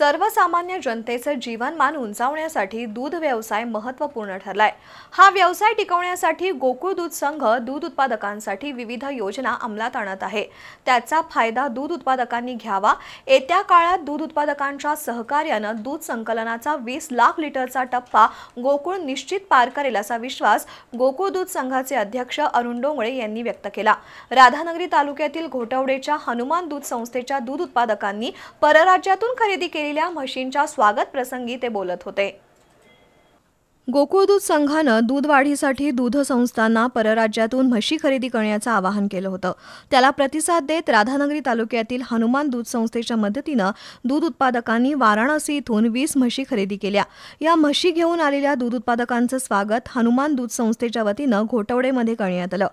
सर्वसामान्य जनतेचं जीवनमान उंचावण्यासाठी दूध व्यवसाय महत्त्वपूर्ण ठरलाय हा व्यवसाय टिकवण्यासाठी गोकुळ दूध संघ दूध उत्पादकांसाठी विविध योजना अंमलात आणत आहे त्याचा फायदा दूध उत्पादकांनी घ्यावा येत्या काळात दूध उत्पादकांच्या सहकार्यानं दूध संकलनाचा वीस लाख लिटरचा टप्पा गोकुळ निश्चित पार करेल असा विश्वास गोकुळ दूध संघाचे अध्यक्ष अरुण डोंगळे यांनी व्यक्त केला राधानगरी तालुक्यातील घोटवडेच्या हनुमान दूध संस्थेच्या दूध उत्पादकांनी परराज्यातून खरेदी केली असलेल्या म्हशींच्या स्वागत प्रसंगी ते बोलत होते गोकुळ दूध संघानं दूध वाढीसाठी दूध संस्थांना परराज्यातून म्हशी खरेदी करण्याचं आवाहन केलं होतं त्याला प्रतिसाद देत राधानगरी तालुक्यातील हनुमान दूध संस्थेच्या मदतीनं दूध उत्पादकांनी वाराणसी इथून वीस म्हशी खरेदी केल्या या म्हशी घेऊन आलेल्या दूध उत्पादकांचं स्वागत हनुमान दूध संस्थेच्या वतीनं घोटवडेमध्ये करण्यात आलं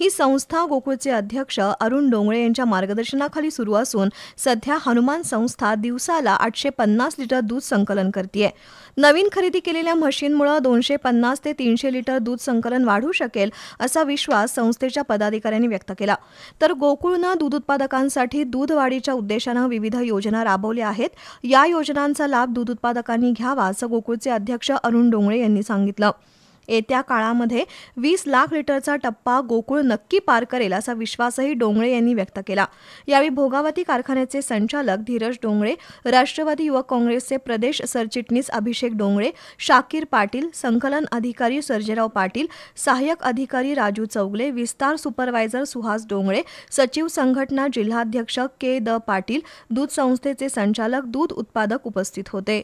ही संस्था गोकुळचे अध्यक्ष अरुण डोंगळे यांच्या मार्गदर्शनाखाली सुरू असून सध्या हनुमान संस्था दिवसाला आठशे पन्नास लिटर दूध संकलन करते नवीन खरेदी केलेल्या म्हशींमुळे दोनशे पन्नास ते तीनशे लिटर दूध संकलन वाढू शकेल असा विश्वास संस्थेच्या पदाधिकाऱ्यांनी व्यक्त केला तर गोकुळनं दूध उत्पादकांसाठी दूध वाढीच्या उद्देशानं विविध योजना राबवल्या आहेत या योजनांचा लाभ दूध उत्पादकांनी घ्यावा असं गोकुळचे अध्यक्ष अरुण डोंगळे यांनी सांगितलं येत्या काळामध्ये वीस लाख लिटरचा टप्पा गोकुळ नक्की पार करेल असा विश्वासही डोंगळे यांनी व्यक्त केला यावेळी भोगावती कारखान्याचे संचालक धीरज डोंगळे राष्ट्रवादी युवक काँग्रेसचे प्रदेश सरचिटणीस अभिषेक डोंगळे शाकीर पाटील संकलन अधिकारी सर्जेराव पाटील सहाय्यक अधिकारी राजू चौगले विस्तार सुपरवायझर सुहास डोंगळे सचिव संघटना जिल्हाध्यक्ष के द पाटील दूध संस्थेचे संचालक दूध उत्पादक उपस्थित होते